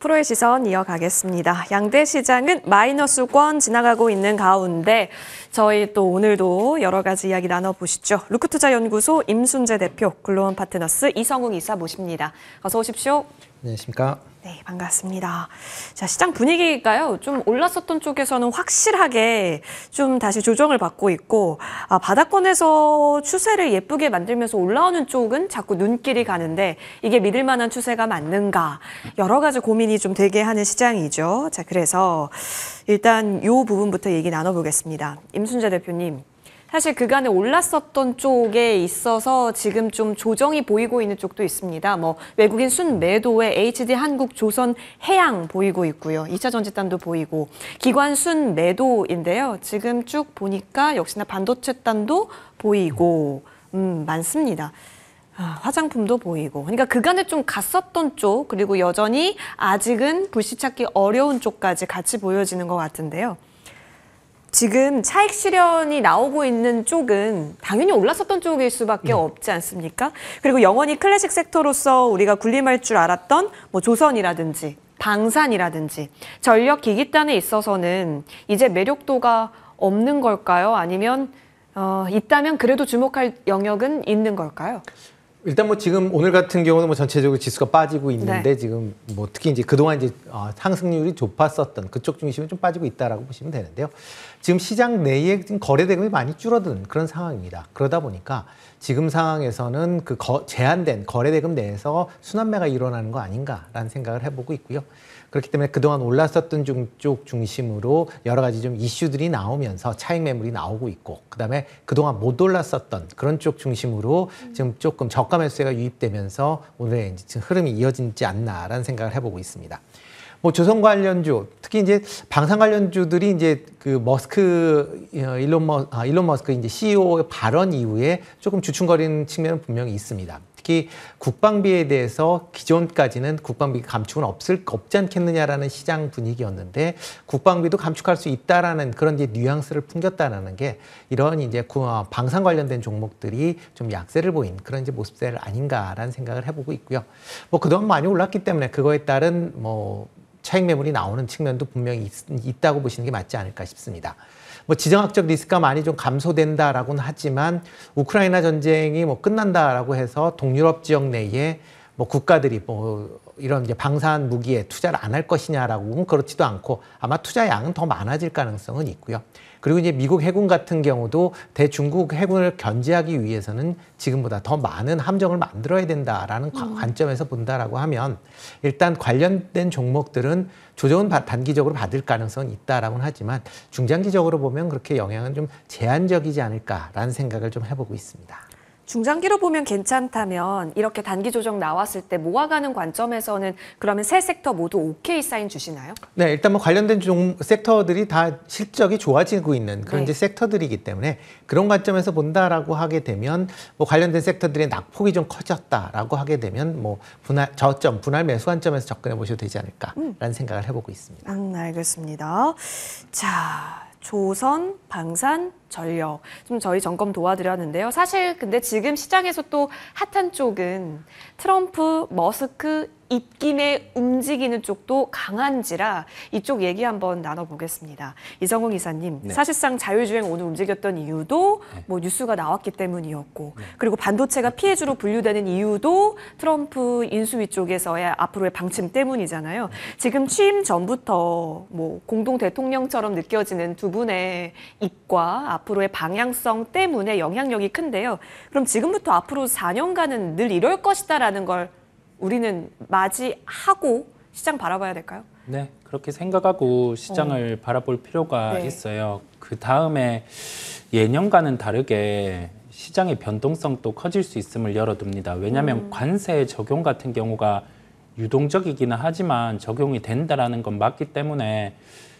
프로의 시선 이어가겠습니다. 양대 시장은 마이너스권 지나가고 있는 가운데 저희 또 오늘도 여러 가지 이야기 나눠보시죠. 루크투자연구소 임순재 대표, 글로원 파트너스 이성웅 이사 모십니다. 어서 오십시오. 안녕하십니까. 네, 반갑습니다. 자, 시장 분위기가요, 좀 올랐었던 쪽에서는 확실하게 좀 다시 조정을 받고 있고, 아, 바닥권에서 추세를 예쁘게 만들면서 올라오는 쪽은 자꾸 눈길이 가는데, 이게 믿을 만한 추세가 맞는가, 여러 가지 고민이 좀 되게 하는 시장이죠. 자, 그래서 일단 요 부분부터 얘기 나눠보겠습니다. 임순재 대표님, 사실 그간에 올랐었던 쪽에 있어서 지금 좀 조정이 보이고 있는 쪽도 있습니다. 뭐 외국인 순 매도에 HD 한국 조선 해양 보이고 있고요. 2차 전지단도 보이고 기관 순 매도인데요. 지금 쭉 보니까 역시나 반도체 단도 보이고 음, 많습니다. 아, 화장품도 보이고 그러니까 그간에 좀 갔었던 쪽 그리고 여전히 아직은 불씨 찾기 어려운 쪽까지 같이 보여지는 것 같은데요. 지금 차익 실현이 나오고 있는 쪽은 당연히 올랐었던 쪽일 수밖에 네. 없지 않습니까? 그리고 영원히 클래식 섹터로서 우리가 군림할 줄 알았던 뭐 조선이라든지 방산이라든지 전력 기기단에 있어서는 이제 매력도가 없는 걸까요? 아니면 어, 있다면 그래도 주목할 영역은 있는 걸까요? 일단 뭐 지금 오늘 같은 경우는 뭐 전체적으로 지수가 빠지고 네. 있는데 네. 지금 뭐 특히 이제 그동안 이제 어, 상승률이 좁았었던 그쪽 중심은 좀 빠지고 있다라고 보시면 되는데요. 지금 시장 내에 지금 거래 대금이 많이 줄어든 그런 상황입니다. 그러다 보니까 지금 상황에서는 그 거, 제한된 거래 대금 내에서 순환매가 일어나는 거 아닌가라는 생각을 해보고 있고요. 그렇기 때문에 그동안 올랐었던 중, 쪽 중심으로 여러 가지 좀 이슈들이 나오면서 차익 매물이 나오고 있고 그다음에 그동안 못 올랐었던 그런 쪽 중심으로 지금 조금 저가 매수세가 유입되면서 오늘의 지금 흐름이 이어진지 않나라는 생각을 해보고 있습니다. 뭐 조선 관련주 특히 이제 방산 관련주들이 이제 그 머스크 어, 일론 머아 일론 머스크 이제 CEO의 발언 이후에 조금 주춤거리는 측면은 분명히 있습니다. 특히 국방비에 대해서 기존까지는 국방비 감축은 없을 없지 않겠느냐라는 시장 분위기였는데 국방비도 감축할 수 있다라는 그런 이제 뉘앙스를 풍겼다라는 게 이런 이제 어, 방산 관련된 종목들이 좀 약세를 보인 그런 이제 모습들 아닌가라는 생각을 해보고 있고요. 뭐 그동안 많이 올랐기 때문에 그거에 따른 뭐 차익 매물이 나오는 측면도 분명히 있, 있다고 보시는 게 맞지 않을까 싶습니다. 뭐 지정학적 리스크가 많이 좀 감소된다라고는 하지만 우크라이나 전쟁이 뭐 끝난다라고 해서 동유럽 지역 내에 뭐 국가들이 뭐 이런 이제 방산 무기에 투자를 안 할 것이냐라고 그렇지도 않고 아마 투자양은 더 많아질 가능성은 있고요. 그리고 이제 미국 해군 같은 경우도 대중국 해군을 견제하기 위해서는 지금보다 더 많은 함정을 만들어야 된다라는 음. 관점에서 본다라고 하면 일단 관련된 종목들은 조정은 단기적으로 받을 가능성은 있다라고는 하지만 중장기적으로 보면 그렇게 영향은 좀 제한적이지 않을까라는 생각을 좀 해보고 있습니다. 중장기로 보면 괜찮다면 이렇게 단기 조정 나왔을 때 모아가는 관점에서는 그러면 세 섹터 모두 오케이 사인 주시나요? 네, 일단 뭐 관련된 종, 섹터들이 다 실적이 좋아지고 있는 그런 네. 이제 섹터들이기 때문에 그런 관점에서 본다라고 하게 되면 뭐 관련된 섹터들의 낙폭이 좀 커졌다라고 하게 되면 뭐 분할 저점, 분할 매수 관점에서 접근해 보셔도 되지 않을까라는 음. 생각을 해보고 있습니다. 음, 알겠습니다. 자, 조선, 방산, 전력 좀 저희 점검 도와드렸는데요. 사실 근데 지금 시장에서 또 핫한 쪽은 트럼프, 머스크 입김에 움직이는 쪽도 강한지라 이쪽 얘기 한번 나눠보겠습니다. 이성웅 이사님, 네. 사실상 자율주행 오늘 움직였던 이유도 네. 뭐 뉴스가 나왔기 때문이었고, 네. 그리고 반도체가 피해주로 분류되는 이유도 트럼프 인수위 쪽에서의 앞으로의 방침 때문이잖아요. 네. 지금 취임 전부터 뭐 공동 대통령처럼 느껴지는 두 분의 입과 앞으로의 방향성 때문에 영향력이 큰데요. 그럼 지금부터 앞으로 4년간은 늘 이럴 것이다라는 걸 우리는 맞이하고 시장 바라봐야 될까요? 네, 그렇게 생각하고 시장을 어. 바라볼 필요가 네. 있어요. 그 다음에 예년과는 다르게 시장의 변동성도 커질 수 있음을 열어둡니다. 왜냐하면 음. 관세 적용 같은 경우가 유동적이기는 하지만 적용이 된다라는 건 맞기 때문에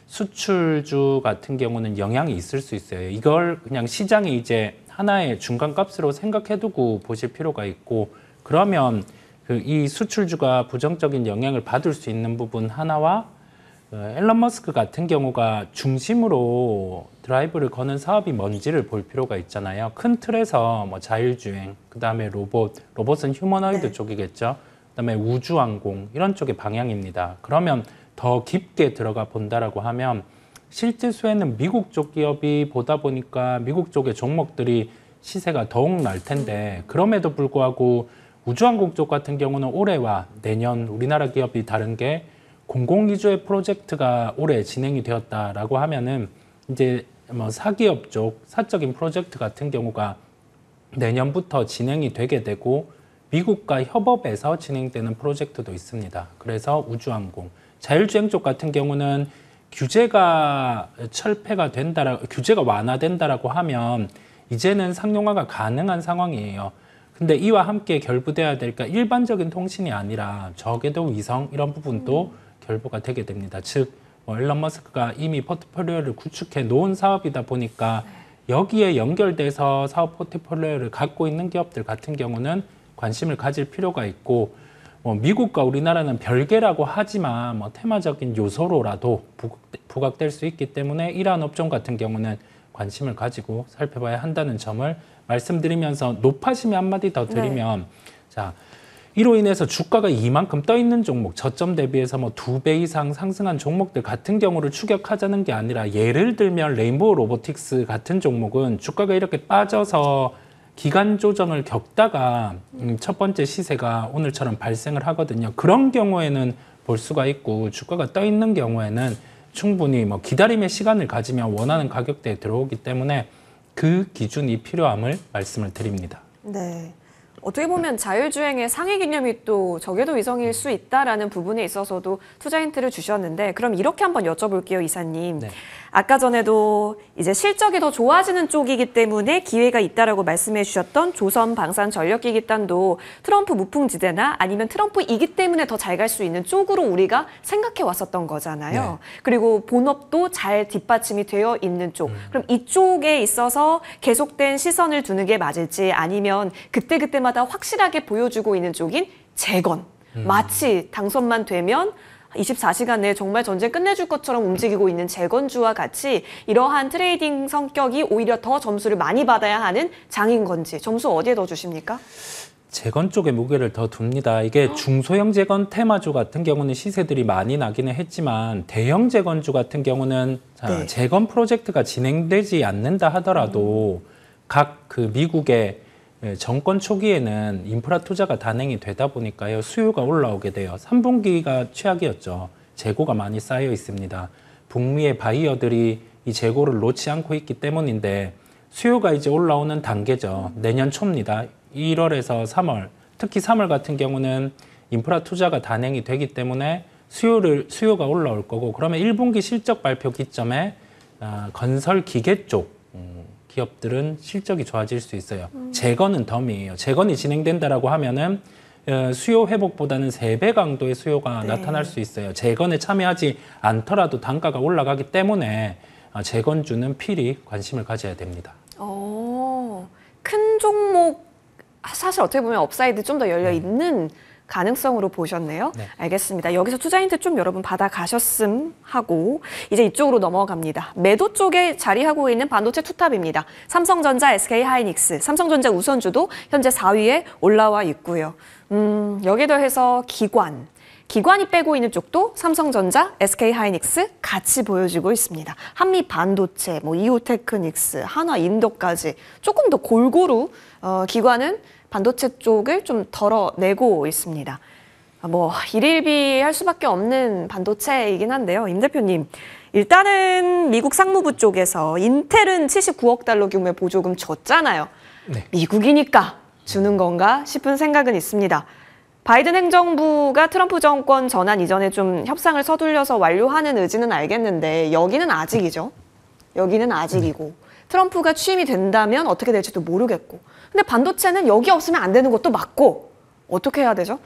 수출주 같은 경우는 영향이 있을 수 있어요. 이걸 그냥 시장이 이제 하나의 중간값으로 생각해두고 보실 필요가 있고 그러면 그이 수출주가 부정적인 영향을 받을 수 있는 부분 하나와 어, 앨런 머스크 같은 경우가 중심으로 드라이브를 거는 사업이 뭔지를 볼 필요가 있잖아요. 큰 틀에서 뭐 자율주행, 그 다음에 로봇, 로봇은 휴머노이드 네. 쪽이겠죠. 그 다음에 우주항공 이런 쪽의 방향입니다. 그러면 더 깊게 들어가 본다라고 하면 실제 수혜는 미국 쪽 기업이 보다 보니까 미국 쪽의 종목들이 시세가 더욱 날 텐데 그럼에도 불구하고 우주항공 쪽 같은 경우는 올해와 내년 우리나라 기업이 다른 게 공공 위주의 프로젝트가 올해 진행이 되었다라고 하면은 이제 뭐 사기업 쪽 사적인 프로젝트 같은 경우가 내년부터 진행이 되게 되고 미국과 협업해서 진행되는 프로젝트도 있습니다. 그래서 우주항공 자율주행 쪽 같은 경우는 규제가 철폐가 된다라 규제가 완화된다라고 하면 이제는 상용화가 가능한 상황이에요. 근데 이와 함께 결부돼야 될까 그러니까 일반적인 통신이 아니라 적외도 위성 이런 부분도 음. 결부가 되게 됩니다. 즉, 뭐 일론 머스크가 이미 포트폴리오를 구축해 놓은 사업이다 보니까 네. 여기에 연결돼서 사업 포트폴리오를 갖고 있는 기업들 같은 경우는 관심을 가질 필요가 있고 뭐 미국과 우리나라는 별개라고 하지만 뭐 테마적인 요소로라도 부각될 수 있기 때문에 이러한 업종 같은 경우는 관심을 가지고 살펴봐야 한다는 점을 말씀드리면서 높아심이 한마디 더 네. 드리면 네. 자 이로 인해서 주가가 이만큼 떠 있는 종목, 저점 대비해서 뭐 두 배 이상 상승한 종목들 같은 경우를 추격하자는 게 아니라 예를 들면 레인보우 로보틱스 같은 종목은 주가가 이렇게 빠져서 기간 조정을 겪다가 음, 첫 번째 시세가 오늘처럼 발생을 하거든요. 그런 경우에는 볼 수가 있고 주가가 떠 있는 경우에는 충분히 뭐 기다림의 시간을 가지면 원하는 가격대에 들어오기 때문에 그 기준이 필요함을 말씀을 드립니다. 네. 어떻게 보면 자율주행의 상위 개념이 또적궤도 위성일 수 있다라는 부분에 있어서도 투자 힌트를 주셨는데 그럼 이렇게 한번 여쭤볼게요 이사님. 네. 아까 전에도 이제 실적이 더 좋아지는 쪽이기 때문에 기회가 있다라고 말씀해 주셨던 조선 방산 전력기기 단도 트럼프 무풍지대나 아니면 트럼프 이기 때문에 더 잘 갈 수 있는 쪽으로 우리가 생각해 왔었던 거잖아요. 네. 그리고 본업도 잘 뒷받침이 되어 있는 쪽. 음. 그럼 이쪽에 있어서 계속된 시선을 두는 게 맞을지 아니면 그때그때만 때마다 확실하게 보여주고 있는 쪽인 재건. 음. 마치 당선만 되면 24시간 내에 정말 전쟁 끝내줄 것처럼 움직이고 있는 재건주와 같이 이러한 트레이딩 성격이 오히려 더 점수를 많이 받아야 하는 장인 건지 점수 어디에 더 주십니까? 재건 쪽에 무게를 더 둡니다. 이게 중소형 재건 테마주 같은 경우는 시세들이 많이 나기는 했지만 대형 재건주 같은 경우는 네. 재건 프로젝트가 진행되지 않는다 하더라도 음. 각그 미국의 예, 정권 초기에는 인프라 투자가 단행이 되다 보니까요. 수요가 올라오게 돼요. 3분기가 최악이었죠. 재고가 많이 쌓여 있습니다. 북미의 바이어들이 이 재고를 놓지 않고 있기 때문인데 수요가 이제 올라오는 단계죠. 내년 초입니다. 1월에서 3월, 특히 3월 같은 경우는 인프라 투자가 단행이 되기 때문에 수요를 수요가 올라올 거고 그러면 1분기 실적 발표 기점에 아, 건설 기계 쪽 기업들은 실적이 좋아질 수 있어요. 음. 재건은 덤이에요. 재건이 진행된다라고 하면은 어, 수요 회복보다는 세배 강도의 수요가 네. 나타날 수 있어요. 재건에 참여하지 않더라도 단가가 올라가기 때문에 어, 재건주는 필히 관심을 가져야 됩니다. 오, 어, 큰 종목 사실 어떻게 보면 업사이드 좀 더 열려 네. 있는 네. 가능성으로 보셨네요. 네. 알겠습니다. 여기서 투자 힌트 좀 여러분 받아가셨음 하고 이제 이쪽으로 넘어갑니다. 매도 쪽에 자리하고 있는 반도체 투탑입니다. 삼성전자, SK하이닉스, 삼성전자 우선주도 현재 4위에 올라와 있고요. 음, 여기 더해서 기관, 기관이 빼고 있는 쪽도 삼성전자, SK하이닉스 같이 보여지고 있습니다. 한미 반도체, 뭐 이오테크닉스, 하나 인도까지 조금 더 골고루 어, 기관은 반도체 쪽을 좀 덜어내고 있습니다. 아, 뭐 일일비 할 수밖에 없는 반도체이긴 한데요. 임 대표님, 일단은 미국 상무부 쪽에서 인텔은 79억 달러 규모의 보조금 줬잖아요. 네. 미국이니까 주는 건가 싶은 생각은 있습니다. 바이든 행정부가 트럼프 정권 전환 이전에 좀 협상을 서둘려서 완료하는 의지는 알겠는데 여기는 아직이죠. 여기는 아직이고. 트럼프가 취임이 된다면 어떻게 될지도 모르겠고. 근데 반도체는 여기 없으면 안 되는 것도 맞고 어떻게 해야 되죠?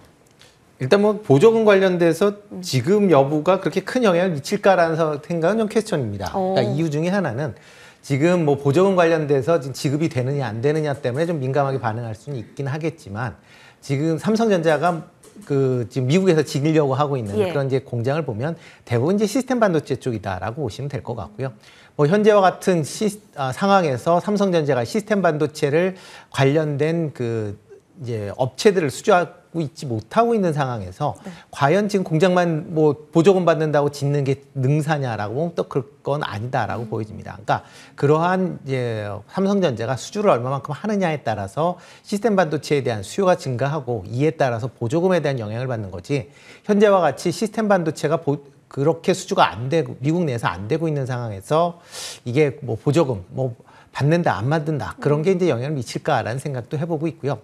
일단 뭐 보조금 관련돼서 지금 여부가 그렇게 큰 영향을 미칠까라는 생각은 좀 퀘스천입니다. 어. 그러니까 이유 중에 하나는 지금 뭐 보조금 관련돼서 지금 지급이 되느냐 안 되느냐 때문에 좀 민감하게 반응할 수는 있긴 하겠지만 지금 삼성전자가 그 지금 미국에서 지니려고 하고 있는 예. 그런 이제 공장을 보면 대부분 이제 시스템 반도체 쪽이다라고 보시면 될 것 같고요. 뭐 현재와 같은 시, 아, 상황에서 삼성전자가 시스템 반도체를 관련된 그 이제 업체들을 수주하 있지 못하고 있는 상황에서 네. 과연 지금 공장만 뭐 보조금 받는다고 짓는 게 능사냐라고 보면 또 그건 아니다라고 음. 보여집니다. 그러니까 그러한 이제 삼성전자가 수주를 얼마만큼 하느냐에 따라서 시스템 반도체에 대한 수요가 증가하고 이에 따라서 보조금에 대한 영향을 받는 거지 현재와 같이 시스템 반도체가 보, 그렇게 수주가 안 되고 미국 내에서 안 되고 있는 상황에서 이게 뭐 보조금 뭐 받는다 안 받는다 그런 게 음. 이제 영향을 미칠까라는 생각도 해보고 있고요.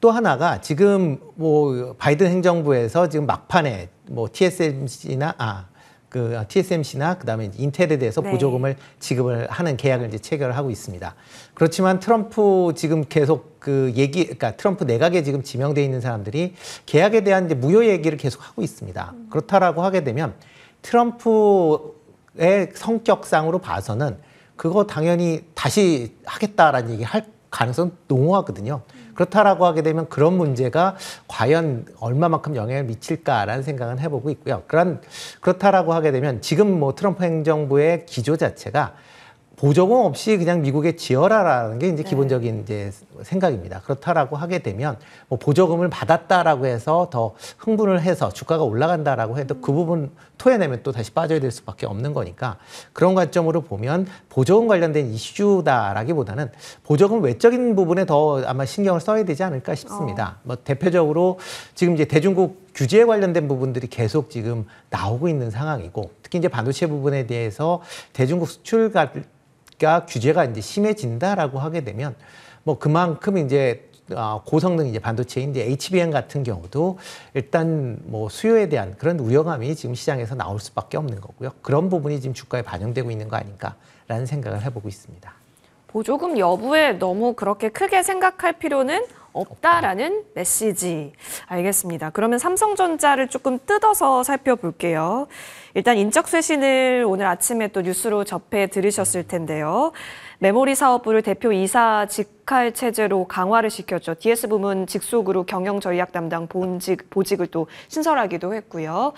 또 하나가 지금 뭐 바이든 행정부에서 지금 막판에 뭐 TSMC나 아 그 TSMC나 그다음에 인텔에 대해서 네. 보조금을 지급을 하는 계약을 이제 체결을 하고 있습니다. 그렇지만 트럼프 지금 계속 그 얘기 그러니까 트럼프 내각에 지금 지명돼 있는 사람들이 계약에 대한 이제 무효 얘기를 계속 하고 있습니다. 그렇다라고 하게 되면 트럼프의 성격상으로 봐서는 그거 당연히 다시 하겠다라는 얘기 할 가능성 농후하거든요. 그렇다라고 하게 되면 그런 문제가 과연 얼마만큼 영향을 미칠까라는 생각은 해보고 있고요. 그런 그렇다라고 하게 되면 지금 뭐 트럼프 행정부의 기조 자체가 보조금 없이 그냥 미국에 지어라라는 게 이제 네. 기본적인 이제 생각입니다. 그렇다라고 하게 되면 뭐 보조금을 받았다라고 해서 더 흥분을 해서 주가가 올라간다라고 해도 음. 그 부분 토해내면 또 다시 빠져야 될 수밖에 없는 거니까 그런 관점으로 보면 보조금 관련된 이슈다라기보다는 보조금 외적인 부분에 더 아마 신경을 써야 되지 않을까 싶습니다. 어. 뭐 대표적으로 지금 이제 대중국 규제에 관련된 부분들이 계속 지금 나오고 있는 상황이고 특히 이제 반도체 부분에 대해서 대중국 수출 갈가 규제가 이제 심해진다라고 하게 되면 뭐 그만큼 이제 아, 고성능 이제 반도체인 이제 HBM 같은 경우도 일단 뭐 수요에 대한 그런 우려감이 지금 시장에서 나올 수밖에 없는 거고요. 그런 부분이 지금 주가에 반영되고 있는 거 아닌가라는 생각을 해보고 있습니다. 보조금 여부에 너무 그렇게 크게 생각할 필요는 없다라는 메시지. 알겠습니다. 그러면 삼성전자를 조금 뜯어서 살펴볼게요. 일단 인적 쇄신을 오늘 아침에 또 뉴스로 접해 들으셨을 텐데요. 메모리 사업부를 대표 이사 직할 체제로 강화를 시켰죠. DS 부문 직속으로 경영 전략 담당 본직 보직을 또 신설하기도 했고요.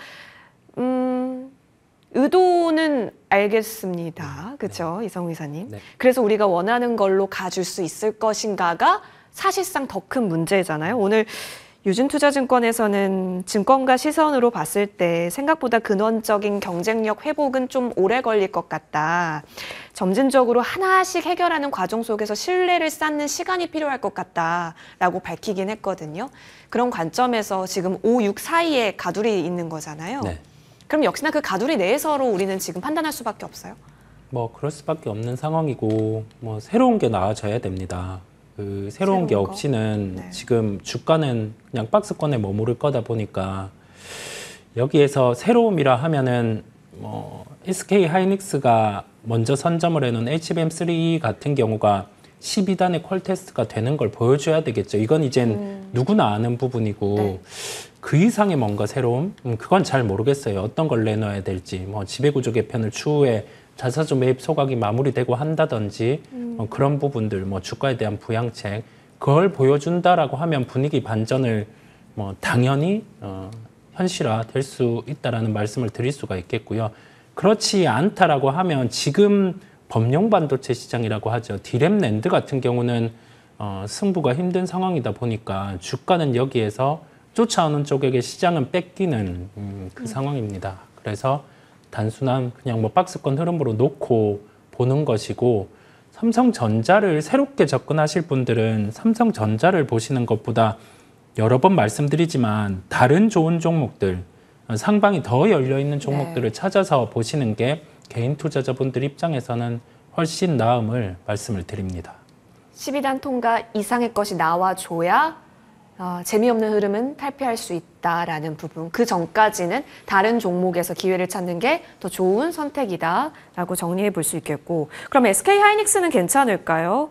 음, 의도는 알겠습니다. 그렇죠, 네. 이성우 사님 네. 그래서 우리가 원하는 걸로 가줄 수 있을 것인가가 사실상 더 큰 문제잖아요. 오늘 유진투자증권에서는 증권가 시선으로 봤을 때 생각보다 근원적인 경쟁력 회복은 좀 오래 걸릴 것 같다. 점진적으로 하나씩 해결하는 과정 속에서 신뢰를 쌓는 시간이 필요할 것 같다라고 밝히긴 했거든요. 그런 관점에서 지금 5, 6 사이에 가두리 있는 거잖아요. 네. 그럼 역시나 그가두리 내에서로 우리는 지금 판단할 수밖에 없어요. 뭐 그럴 수밖에 없는 상황이고 뭐 새로운 게나아져야 됩니다. 그 새로운, 새로운 게 없이는 네. 지금 주가는 그냥 박스권에 머무를 거다 보니까 여기에서 새로움이라 하면은 뭐 SK 하이닉스가 먼저 선점을 해놓은 HBM3 같은 경우가 12단의 퀄 테스트가 되는 걸 보여줘야 되겠죠. 이건 이젠 음. 누구나 아는 부분이고 네. 그 이상의 뭔가 새로움? 음, 그건 잘 모르겠어요. 어떤 걸 내놔야 될지. 뭐 지배구조 개편을 추후에 자사주 매입 소각이 마무리되고 한다든지 음. 어, 그런 부분들 뭐 주가에 대한 부양책 그걸 보여준다라고 하면 분위기 반전을 뭐 당연히 어, 현실화 될 수 있다라는 말씀을 드릴 수가 있겠고요. 그렇지 않다라고 하면 지금 범용 반도체 시장이라고 하죠. 디램랜드 같은 경우는 어, 승부가 힘든 상황이다 보니까 주가는 여기에서 쫓아오는 쪽에게 시장은 뺏기는 음, 그 음. 상황입니다. 그래서 단순한 그냥 뭐 박스권 흐름으로 놓고 보는 것이고 삼성전자를 새롭게 접근하실 분들은 삼성전자를 보시는 것보다 여러 번 말씀드리지만 다른 좋은 종목들 상방이 더 열려 있는 네. 종목들을 네. 찾아서 보시는 게 개인 투자자분들 입장에서는 훨씬 나음을 말씀을 드립니다. 12단 통과 이상의 것이 나와줘야 어, 재미없는 흐름은 탈피할 수 있다라는 부분, 그 전까지는 다른 종목에서 기회를 찾는 게 더 좋은 선택이다라고 정리해 볼 수 있겠고, 그럼 SK 하이닉스는 괜찮을까요?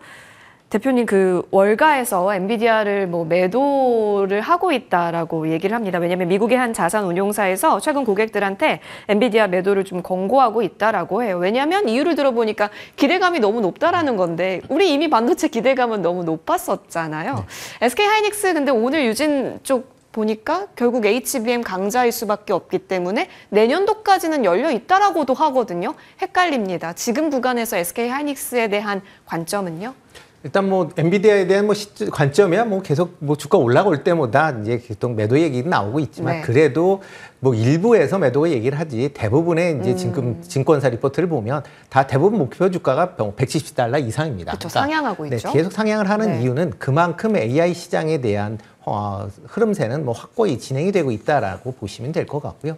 대표님 그 월가에서 엔비디아를 뭐 매도를 하고 있다라고 얘기를 합니다. 왜냐하면 미국의 한 자산 운용사에서 최근 고객들한테 엔비디아 매도를 좀 권고하고 있다라고 해요. 왜냐하면 이유를 들어보니까 기대감이 너무 높다라는 건데 우리 이미 반도체 기대감은 너무 높았었잖아요. 네. SK 하이닉스 근데 오늘 유진 쪽 보니까 결국 HBM 강자일 수밖에 없기 때문에 내년도까지는 열려 있다라고도 하거든요. 헷갈립니다. 지금 구간에서 SK 하이닉스에 대한 관점은요? 일단 뭐 엔비디아에 대한 뭐 관점이야 뭐 계속 뭐 주가 올라올 때마다 뭐 이제 계속 매도 얘기는 나오고 있지만 네. 그래도 뭐 일부에서 매도 얘기를 하지 대부분의 이제 지금 음. 증권사 리포트를 보면 다 대부분 목표 주가가 170달러 뭐 이상입니다. 그렇죠. 그러니까 상향하고 네, 있죠. 계속 상향을 하는 네. 이유는 그만큼 AI 시장에 대한 어, 흐름세는 뭐 확고히 진행이 되고 있다라고 보시면 될 것 같고요.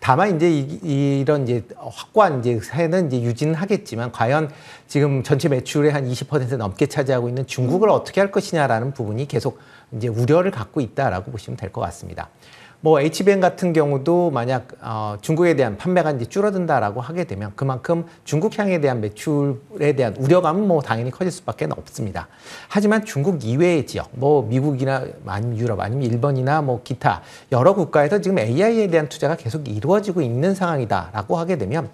다만 이제 이, 런 이제 확고한 이제 세는 이제 유지는 하겠지만 과연 지금 전체 매출의 한 20% 넘게 차지하고 있는 중국을 어떻게 할 것이냐라는 부분이 계속 이제 우려를 갖고 있다라고 보시면 될 것 같습니다. 뭐 HBN 같은 경우도 만약 어, 중국에 대한 판매가 이제 줄어든다라고 하게 되면 그만큼 중국 향에 대한 매출에 대한 우려감은 뭐 당연히 커질 수밖에 없습니다. 하지만 중국 이외의 지역, 뭐 미국이나 아니면 유럽 아니면 일본이나 뭐 기타 여러 국가에서 지금 AI에 대한 투자가 계속 이루어지고 있는 상황이다라고 하게 되면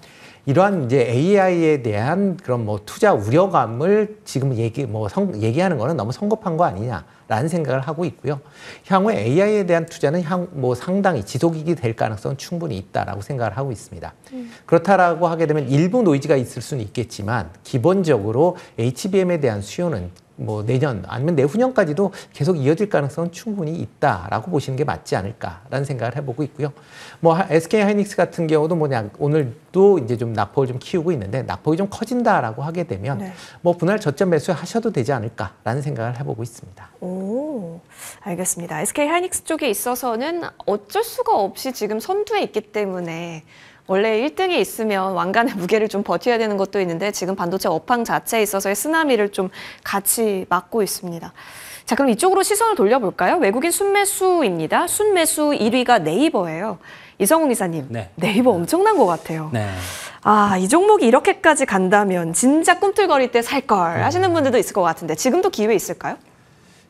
이러한 이제 AI에 대한 그런 뭐 투자 우려감을 지금 얘기 뭐 성, 얘기하는 거는 너무 성급한 거 아니냐라는 생각을 하고 있고요. 향후 AI에 대한 투자는 향 뭐 상당히 지속이 될 가능성은 충분히 있다라고 생각을 하고 있습니다. 음. 그렇다라고 하게 되면 일부 노이즈가 있을 수는 있겠지만 기본적으로 HBM에 대한 수요는 뭐 내년 아니면 내후년까지도 계속 이어질 가능성은 충분히 있다라고 보시는 게 맞지 않을까라는 생각을 해보고 있고요. 뭐 SK 하이닉스 같은 경우도 뭐냐 오늘도 이제 좀 낙폭을 좀 키우고 있는데 낙폭이 좀 커진다라고 하게 되면 네. 뭐 분할 저점 매수 하셔도 되지 않을까라는 생각을 해보고 있습니다. 오, 알겠습니다. SK 하이닉스 쪽에 있어서는 어쩔 수가 없이 지금 선두에 있기 때문에 원래 1등이 있으면 왕관의 무게를 좀 버텨야 되는 것도 있는데 지금 반도체 업황 자체에 있어서의 쓰나미를 좀 같이 막고 있습니다. 자 그럼 이쪽으로 시선을 돌려볼까요? 외국인 순매수입니다. 순매수 1위가 네이버예요. 이성훈기사님 네. 네이버 엄청난 것 같아요. 네. 아, 이 종목이 이렇게까지 간다면 진짜 꿈틀거릴 때 살걸 음. 하시는 분들도 있을 것 같은데 지금도 기회 있을까요?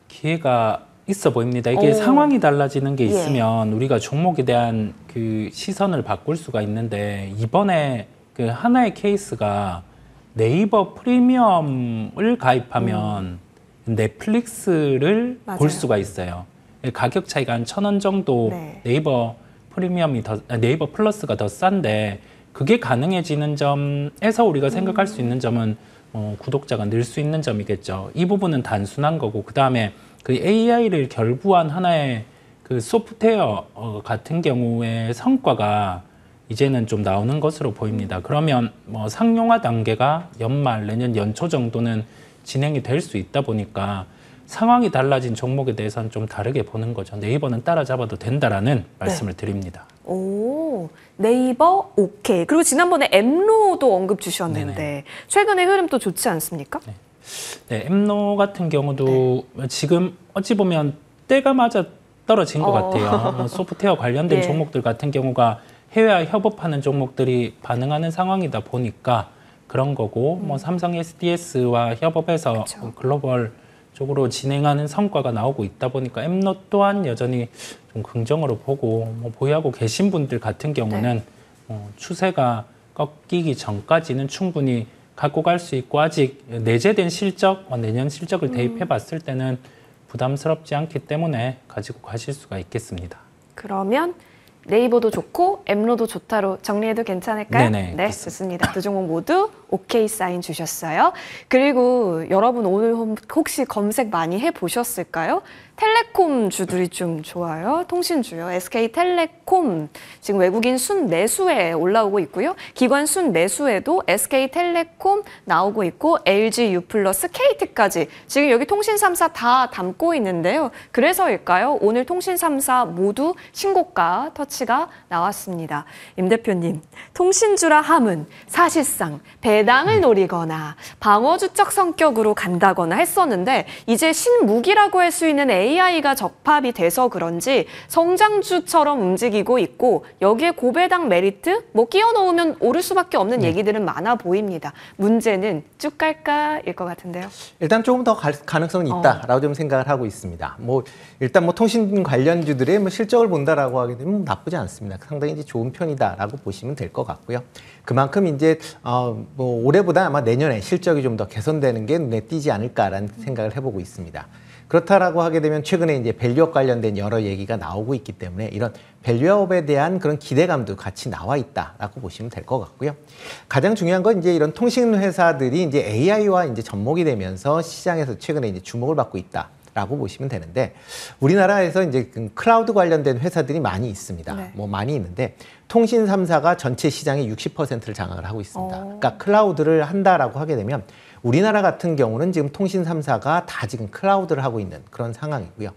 기회가 있어 보입니다. 이게 오. 상황이 달라지는 게 예. 있으면 예. 우리가 종목에 대한 그 시선을 바꿀 수가 있는데 이번에 그 하나의 케이스가 네이버 프리미엄을 가입하면 음. 넷플릭스를 맞아요. 볼 수가 있어요. 가격 차이가 한 천 원 정도 네. 이버 프리미엄이 더 네이버 플러스가 더 싼데 그게 가능해지는 점에서 우리가 생각할 음. 수 있는 점은 어, 구독자가 늘 수 있는 점이겠죠. 이 부분은 단순한 거고 그 다음에 그 AI를 결부한 하나의 그 소프트웨어 어, 같은 경우에 성과가 이제는 좀 나오는 것으로 보입니다. 그러면 뭐 상용화 단계가 연말 내년 연초 정도는 진행이 될 수 있다 보니까 상황이 달라진 종목에 대해서는 좀 다르게 보는 거죠. 네이버는 따라잡아도 된다라는 네. 말씀을 드립니다. 오, 네이버 오케이. 그리고 지난번에 엠로도 언급 주셨는데 네네. 최근의 흐름도 좋지 않습니까? 네. 네, 엠노 같은 경우도 네. 지금 어찌 보면 때가 맞아 떨어진 것 어. 같아요. 뭐 소프트웨어 관련된 네. 종목들 같은 경우가 해외와 협업하는 종목들이 반응하는 상황이다 보니까 그런 거고 음. 뭐 삼성 SDS와 협업해서 그쵸. 뭐 글로벌 쪽으로 진행하는 성과가 나오고 있다 보니까 엠노 또한 여전히 좀 긍정으로 보고 뭐 보유하고 계신 분들 같은 경우는 네. 어, 추세가 꺾이기 전까지는 충분히 갖고 갈 수 있고 아직 내재된 실적, 뭐 내년 실적을 음. 대입해 봤을 때는 부담스럽지 않기 때문에 가지고 가실 수가 있겠습니다. 그러면 네이버도 좋고 엠로도 좋다로 정리해도 괜찮을까요? 네네. 네, 좋습니다. 두 종목 모두 오케이 사인 주셨어요. 그리고 여러분 오늘 혹시 검색 많이 해보셨을까요? 텔레콤 주들이 좀 좋아요. 통신주요. SK텔레콤 지금 외국인 순내수에 올라오고 있고요. 기관 순내수에도 SK텔레콤 나오고 있고 LG U 플러스 KT까지 지금 여기 통신 3사 다 담고 있는데요. 그래서일까요? 오늘 통신 3사 모두 신고가 터치가 나왔습니다. 임 대표님, 통신주라 함은 사실상 배 배당을 노리거나 방어주적 성격으로 간다거나 했었는데 이제 신무기라고 할 수 있는 AI가 적합이 돼서 그런지 성장주처럼 움직이고 있고 여기에 고배당 메리트 뭐 끼워 놓으면 오를 수밖에 없는 네. 얘기들은 많아 보입니다. 문제는 쭉 갈까일 것 같은데요. 일단 조금 더 갈, 가능성은 어. 있다라고 어. 좀 생각을 하고 있습니다. 뭐 일단 뭐 통신 관련주들의 뭐 실적을 본다라고 하게 되면 뭐 나쁘지 않습니다. 상당히 이제 좋은 편이다라고 보시면 될 것 같고요. 그만큼 이제 어, 뭐 올해보다 아마 내년에 실적이 좀 더 개선되는 게 눈에 띄지 않을까라는 생각을 해보고 있습니다. 그렇다라고 하게 되면 최근에 이제 밸류업 관련된 여러 얘기가 나오고 있기 때문에 이런 밸류업에 대한 그런 기대감도 같이 나와 있다라고 보시면 될 것 같고요. 가장 중요한 건 이제 이런 통신 회사들이 이제 AI와 이제 접목이 되면서 시장에서 최근에 이제 주목을 받고 있다. 라고 보시면 되는데 우리나라에서 이제 그 클라우드 관련된 회사들이 많이 있습니다. 네. 뭐 많이 있는데 통신 3사가 전체 시장의 60%를 장악을 하고 있습니다. 어... 그러니까 클라우드를 한다라고 하게 되면 우리나라 같은 경우는 지금 통신 3사가 다 지금 클라우드를 하고 있는 그런 상황이고요.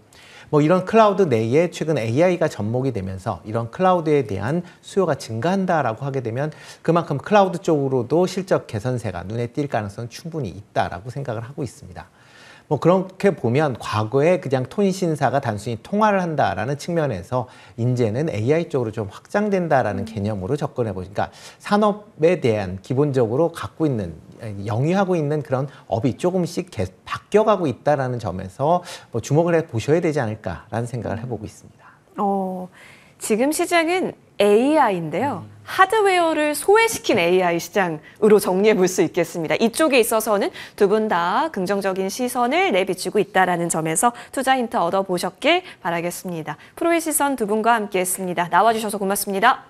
뭐 이런 클라우드 내에 최근 AI가 접목이 되면서 이런 클라우드에 대한 수요가 증가한다라고 하게 되면 그만큼 클라우드 쪽으로도 실적 개선세가 눈에 띌 가능성은 충분히 있다라고 생각을 하고 있습니다. 뭐 그렇게 보면 과거에 그냥 톤 신사가 단순히 통화를 한다라는 측면에서 이제는 AI 쪽으로 좀 확장된다라는 음. 개념으로 접근해 보니까 그러니까 산업에 대한 기본적으로 갖고 있는 영위하고 있는 그런 업이 조금씩 바뀌어가고 있다라는 점에서 뭐 주목을 해 보셔야 되지 않을까라는 생각을 해보고 있습니다. 어, 지금 시장은 AI인데요. 하드웨어를 소외시킨 AI 시장으로 정리해 볼 수 있겠습니다. 이쪽에 있어서는 두 분 다 긍정적인 시선을 내비치고 있다는 점에서 투자 힌트 얻어보셨길 바라겠습니다. 프로의 시선 두 분과 함께했습니다. 나와주셔서 고맙습니다.